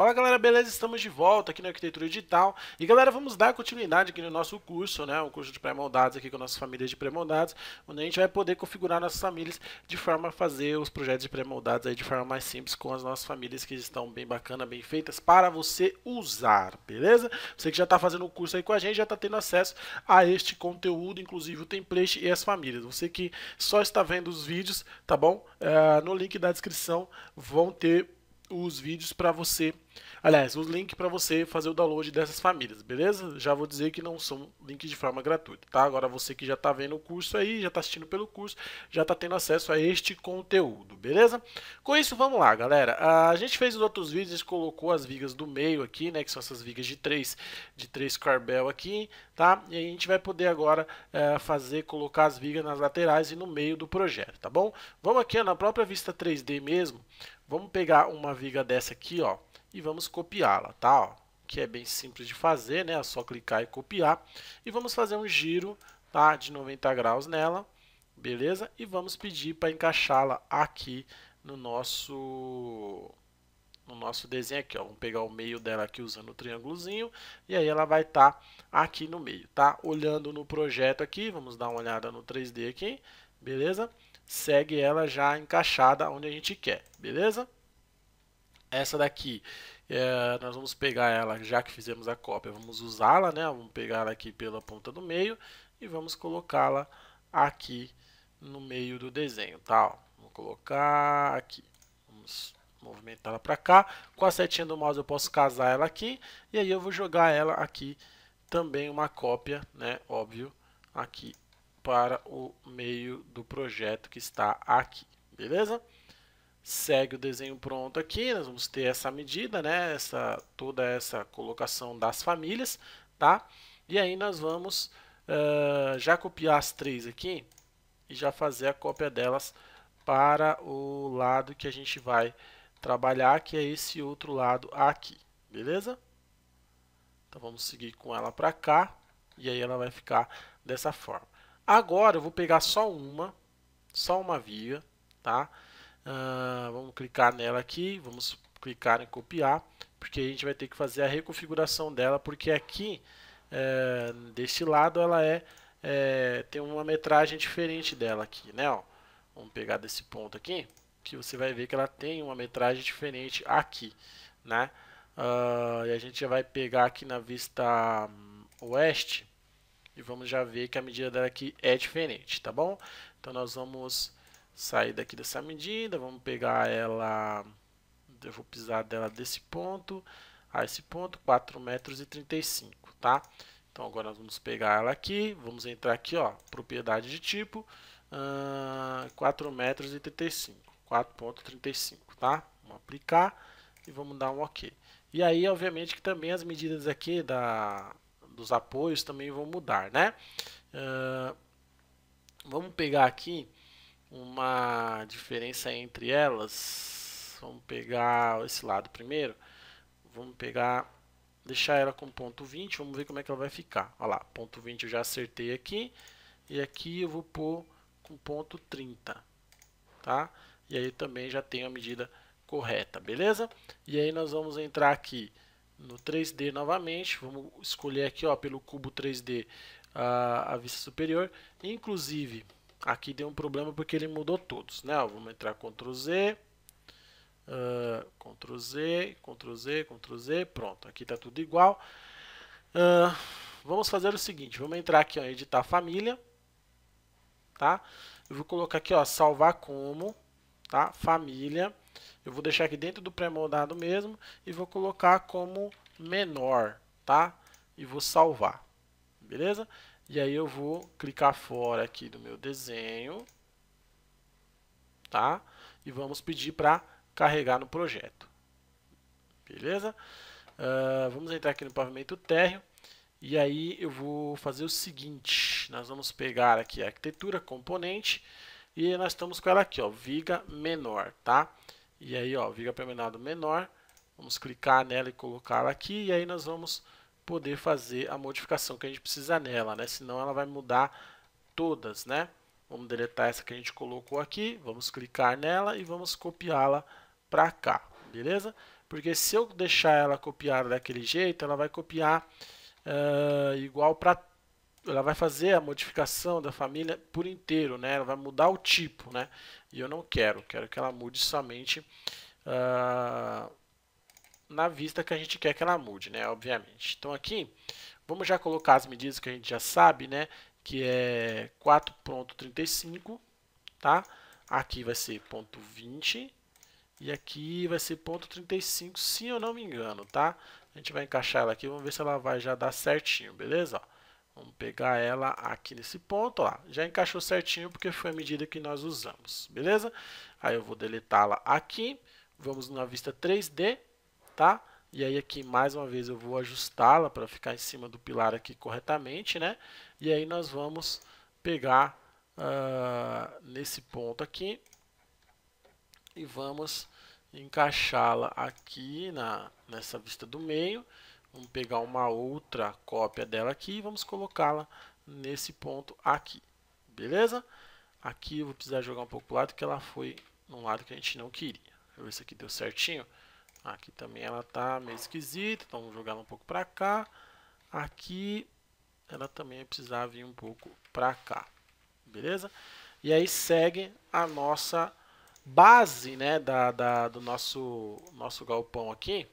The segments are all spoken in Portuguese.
Fala galera, beleza? Estamos de volta aqui na Arquitetura Digital. E galera, vamos dar continuidade aqui no nosso curso, né? O curso de pré-moldados aqui com nossas famílias de pré-moldados, onde a gente vai poder configurar nossas famílias de forma a fazer os projetos de pré-moldados aí de forma mais simples com as nossas famílias que estão bem bacana, bem feitas para você usar, beleza? Você que já está fazendo o curso aí com a gente já está tendo acesso a este conteúdo, inclusive o template e as famílias. Você que só está vendo os vídeos, tá bom? É, no link da descrição vão ter os vídeos para você Aliás, os links para você fazer o download dessas famílias, beleza? Já vou dizer que não são links de forma gratuita, tá? Agora você que já está vendo o curso aí, já está assistindo pelo curso, já está tendo acesso a este conteúdo, beleza? Com isso, vamos lá, galera. A gente fez os outros vídeos, a gente colocou as vigas do meio aqui, né? Que são essas vigas de 3, de três carbel aqui, tá? E a gente vai poder agora é, fazer, colocar as vigas nas laterais e no meio do projeto, tá bom? Vamos aqui ó, na própria vista 3D mesmo, vamos pegar uma viga dessa aqui, ó e vamos copiá-la, tá? Ó, que é bem simples de fazer, né? É só clicar e copiar. E vamos fazer um giro tá? de 90 graus nela, beleza? E vamos pedir para encaixá-la aqui no nosso no nosso desenho aqui, ó. Vamos pegar o meio dela aqui usando o triângulozinho e aí ela vai estar tá aqui no meio, tá? Olhando no projeto aqui, vamos dar uma olhada no 3D aqui, beleza? Segue ela já encaixada onde a gente quer, beleza? essa daqui, é, nós vamos pegar ela, já que fizemos a cópia, vamos usá-la, né? Vamos pegar ela aqui pela ponta do meio e vamos colocá-la aqui no meio do desenho, tá? Ó, vou colocar aqui, vamos movimentar ela para cá. Com a setinha do mouse eu posso casar ela aqui e aí eu vou jogar ela aqui também uma cópia, né? Óbvio, aqui para o meio do projeto que está aqui, beleza? segue o desenho pronto aqui, nós vamos ter essa medida, né, essa, toda essa colocação das famílias, tá? E aí nós vamos uh, já copiar as três aqui e já fazer a cópia delas para o lado que a gente vai trabalhar, que é esse outro lado aqui, beleza? Então vamos seguir com ela para cá e aí ela vai ficar dessa forma. Agora eu vou pegar só uma, só uma via, Tá? Ah, vamos clicar nela aqui, vamos clicar em copiar, porque a gente vai ter que fazer a reconfiguração dela, porque aqui, é, eh, deste lado, ela é, é, tem uma metragem diferente dela aqui, né? Ó. Vamos pegar desse ponto aqui, que você vai ver que ela tem uma metragem diferente aqui, né? Uh, e a gente já vai pegar aqui na vista hum, oeste e vamos já ver que a medida dela aqui é diferente, tá bom? Então nós vamos sair daqui dessa medida, vamos pegar ela, eu vou pisar dela desse ponto a esse ponto, 4,35 metros e tá? Então agora nós vamos pegar ela aqui, vamos entrar aqui, ó, propriedade de tipo, uh, ah, 4 metros e 4.35, tá? Vamos aplicar e vamos dar um OK. E aí, obviamente, que também as medidas aqui da, dos apoios também vão mudar, né? Uh, vamos pegar aqui uma diferença entre elas. Vamos pegar esse lado primeiro. Vamos pegar, deixar ela com ponto 20, vamos ver como é que ela vai ficar. Olha lá, ponto 20 eu já acertei aqui. E aqui eu vou pôr com ponto 30, tá? E aí também já tenho a medida correta, beleza? E aí nós vamos entrar aqui no 3D novamente, vamos escolher aqui ó, pelo cubo 3D a, a vista superior, inclusive Aqui deu um problema porque ele mudou todos, né? Ó, vamos entrar Ctrl Z, uh, Ctrl Z, Ctrl Z, Ctrl Z, pronto. Aqui está tudo igual. Uh, vamos fazer o seguinte, vamos entrar aqui, ó, editar família, tá? Eu vou colocar aqui, ó, salvar como, tá? Família. Eu vou deixar aqui dentro do pré-moldado mesmo e vou colocar como menor, tá? E vou salvar, beleza? E aí eu vou clicar fora aqui do meu desenho, tá? E vamos pedir para carregar no projeto. Beleza? Uh, vamos entrar aqui no pavimento térreo. E aí eu vou fazer o seguinte, nós vamos pegar aqui a arquitetura, componente, e nós estamos com ela aqui, ó, viga menor, tá? E aí, ó, viga permanente menor, vamos clicar nela e colocá-la aqui, e aí nós vamos poder fazer a modificação que a gente precisa nela, né? Senão ela vai mudar todas, né? Vamos deletar essa que a gente colocou aqui, vamos clicar nela e vamos copiá-la para cá, beleza? Porque se eu deixar ela copiada daquele jeito, ela vai copiar uh, igual para... Ela vai fazer a modificação da família por inteiro, né? Ela vai mudar o tipo, né? E eu não quero, quero que ela mude somente... Uh, na vista que a gente quer que ela mude, né? Obviamente. Então aqui, vamos já colocar as medidas que a gente já sabe, né? Que é 4.35, tá? Aqui vai ser ponto 20 e aqui vai ser ponto 35, se eu não me engano, tá? A gente vai encaixar ela aqui, vamos ver se ela vai já dar certinho, beleza? vamos pegar ela aqui nesse ponto, ó, já encaixou certinho porque foi a medida que nós usamos, beleza? Aí eu vou deletá-la aqui, vamos na vista 3D, tá? E aí aqui mais uma vez eu vou ajustá-la para ficar em cima do pilar aqui corretamente, né? E aí nós vamos pegar uh, nesse ponto aqui e vamos encaixá-la aqui na, nessa vista do meio. Vamos pegar uma outra cópia dela aqui e vamos colocá-la nesse ponto aqui, beleza? Aqui eu vou precisar jogar um pouco para o lado que ela foi num lado que a gente não queria. Deixa eu ver se aqui deu certinho. Aqui também ela tá meio esquisita, então vamos jogar ela um pouco para cá. Aqui ela também precisava vir um pouco para cá, beleza? E aí segue a nossa base, né, da, da, do nosso, nosso galpão aqui,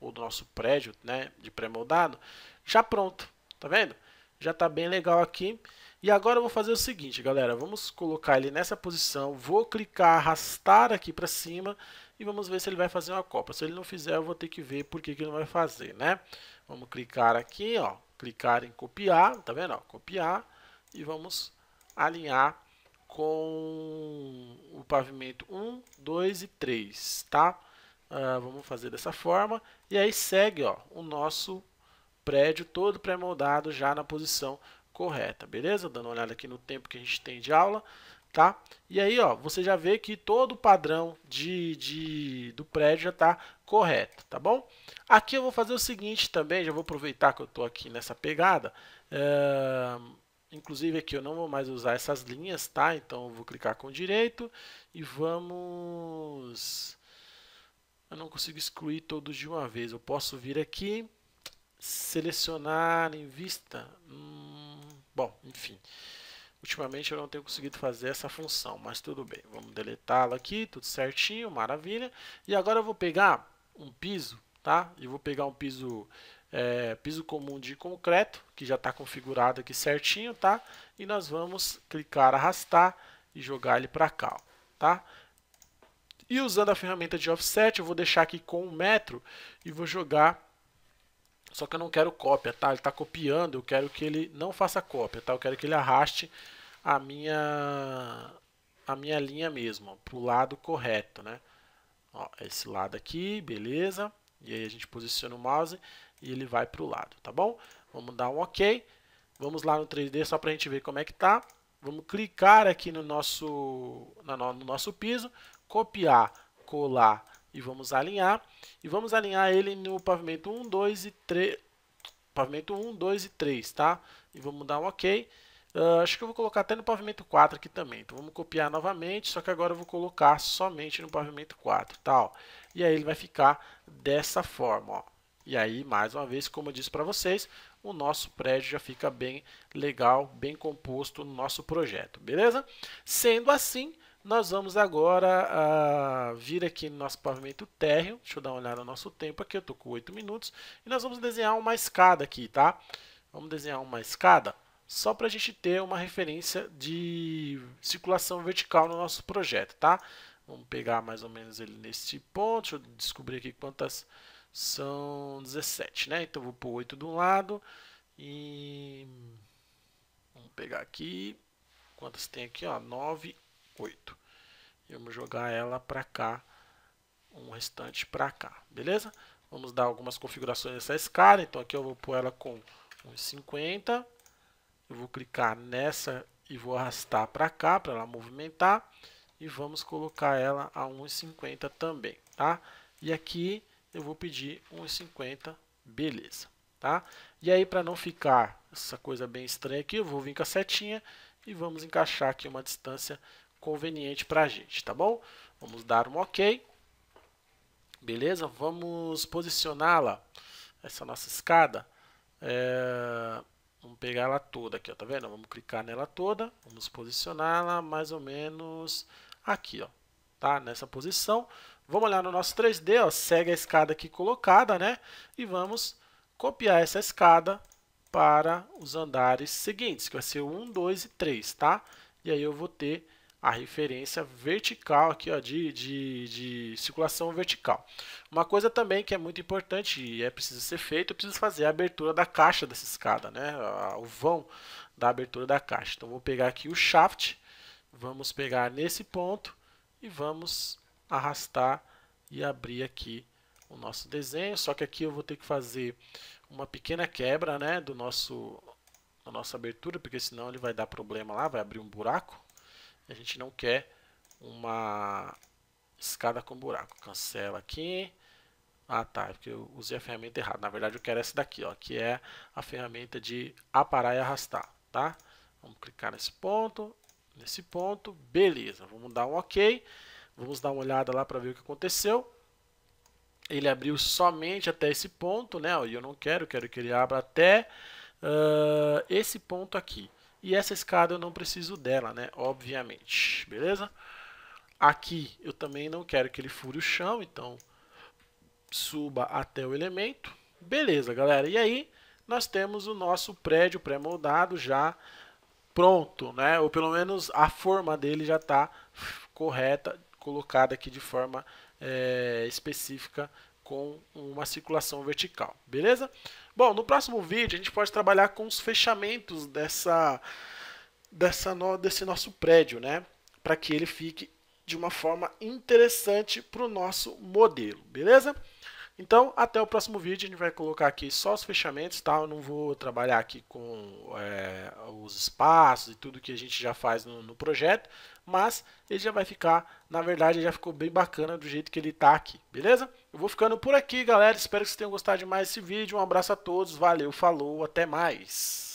ou do nosso prédio, né, de pré-moldado, já pronto, tá vendo? Já tá bem legal aqui. E agora eu vou fazer o seguinte, galera, vamos colocar ele nessa posição, vou clicar, arrastar aqui para cima e vamos ver se ele vai fazer uma Copa. Se ele não fizer, eu vou ter que ver por que, que ele não vai fazer, né? Vamos clicar aqui, ó, clicar em copiar, tá vendo? Ó, copiar e vamos alinhar com o pavimento 1, 2 e 3, tá? Uh, vamos fazer dessa forma. E aí segue ó, o nosso prédio todo pré-moldado já na posição correta, beleza? Dando uma olhada aqui no tempo que a gente tem de aula tá? E aí, ó, você já vê que todo o padrão de, de, do prédio já está correto, tá bom? Aqui eu vou fazer o seguinte também, já vou aproveitar que eu estou aqui nessa pegada. É, inclusive aqui eu não vou mais usar essas linhas, tá? Então eu vou clicar com o direito e vamos... Eu não consigo excluir todos de uma vez. Eu posso vir aqui, selecionar em vista... Hum, bom, enfim... Ultimamente eu não tenho conseguido fazer essa função, mas tudo bem. Vamos deletá-la aqui, tudo certinho, maravilha. E agora eu vou pegar um piso, tá? E vou pegar um piso, é, piso comum de concreto, que já está configurado aqui certinho, tá? E nós vamos clicar, arrastar e jogar ele para cá, tá? E usando a ferramenta de offset, eu vou deixar aqui com um metro e vou jogar só que eu não quero cópia, tá? Ele está copiando, eu quero que ele não faça cópia, tá? Eu quero que ele arraste a minha a minha linha mesmo, para o lado correto, né? Ó, esse lado aqui, beleza? E aí a gente posiciona o mouse e ele vai para o lado, tá bom? Vamos dar um OK. Vamos lá no 3D só para a gente ver como é que tá. Vamos clicar aqui no nosso, no nosso piso, copiar, colar e vamos alinhar. E vamos alinhar ele no pavimento 1, 2 e 3. Pavimento 1, 2 e 3, tá? E vamos dar um OK. Uh, acho que eu vou colocar até no pavimento 4 aqui também. Então vamos copiar novamente, só que agora eu vou colocar somente no pavimento 4, tal. Tá, e aí ele vai ficar dessa forma, ó. E aí, mais uma vez, como eu disse para vocês, o nosso prédio já fica bem legal, bem composto no nosso projeto, beleza? Sendo assim, nós vamos agora uh, vir aqui no nosso pavimento térreo. Deixa eu dar uma olhada no nosso tempo aqui. Eu estou com 8 minutos. E nós vamos desenhar uma escada aqui, tá? Vamos desenhar uma escada só para a gente ter uma referência de circulação vertical no nosso projeto, tá? Vamos pegar mais ou menos ele nesse ponto. Deixa eu descobrir aqui quantas são 17, né? Então, vou pôr 8 de um lado e... Vamos pegar aqui. Quantas tem aqui? Ó, 9 8. E vamos jogar ela para cá, um restante para cá, beleza? Vamos dar algumas configurações nessa escala, então aqui eu vou pôr ela com 1,50. Eu vou clicar nessa e vou arrastar para cá para ela movimentar. E vamos colocar ela a 1,50 também, tá? E aqui eu vou pedir 1,50, beleza, tá? E aí para não ficar essa coisa bem estranha aqui, eu vou vir com a setinha e vamos encaixar aqui uma distância conveniente para a gente, tá bom? Vamos dar um OK. Beleza? Vamos posicioná-la, essa nossa escada. É... Vamos pegar ela toda aqui, ó, tá vendo? Vamos clicar nela toda, vamos posicioná-la mais ou menos aqui, ó, tá? Nessa posição. Vamos olhar no nosso 3D, ó, segue a escada aqui colocada, né? E vamos copiar essa escada para os andares seguintes, que vai ser o 1, 2 e 3, tá? E aí eu vou ter a referência vertical aqui ó, de, de, de circulação vertical. Uma coisa também que é muito importante e é preciso ser feito, eu é preciso fazer a abertura da caixa dessa escada, né? o vão da abertura da caixa. Então vou pegar aqui o shaft, vamos pegar nesse ponto e vamos arrastar e abrir aqui o nosso desenho, só que aqui eu vou ter que fazer uma pequena quebra né, do nosso, da nossa abertura, porque senão ele vai dar problema lá, vai abrir um buraco. A gente não quer uma escada com buraco. Cancela aqui. Ah, tá, é porque eu usei a ferramenta errada. Na verdade, eu quero essa daqui, ó, que é a ferramenta de aparar e arrastar, tá? Vamos clicar nesse ponto, nesse ponto, beleza. Vamos dar um OK, vamos dar uma olhada lá para ver o que aconteceu. Ele abriu somente até esse ponto, né? E eu não quero, quero que ele abra até uh, esse ponto aqui. E essa escada eu não preciso dela, né? Obviamente, beleza? Aqui eu também não quero que ele fure o chão, então suba até o elemento. Beleza, galera. E aí nós temos o nosso prédio pré-moldado já pronto, né? Ou pelo menos a forma dele já está correta, colocada aqui de forma é, específica com uma circulação vertical, beleza? Bom, no próximo vídeo a gente pode trabalhar com os fechamentos dessa, dessa no, desse nosso prédio, né? Para que ele fique de uma forma interessante para o nosso modelo, beleza? Então, até o próximo vídeo, a gente vai colocar aqui só os fechamentos, tá? Eu não vou trabalhar aqui com é, os espaços e tudo que a gente já faz no, no, projeto, mas ele já vai ficar, na verdade, já ficou bem bacana do jeito que ele está aqui, beleza? Eu vou ficando por aqui, galera. Espero que vocês tenham gostado de mais esse vídeo. Um abraço a todos. Valeu, falou, até mais.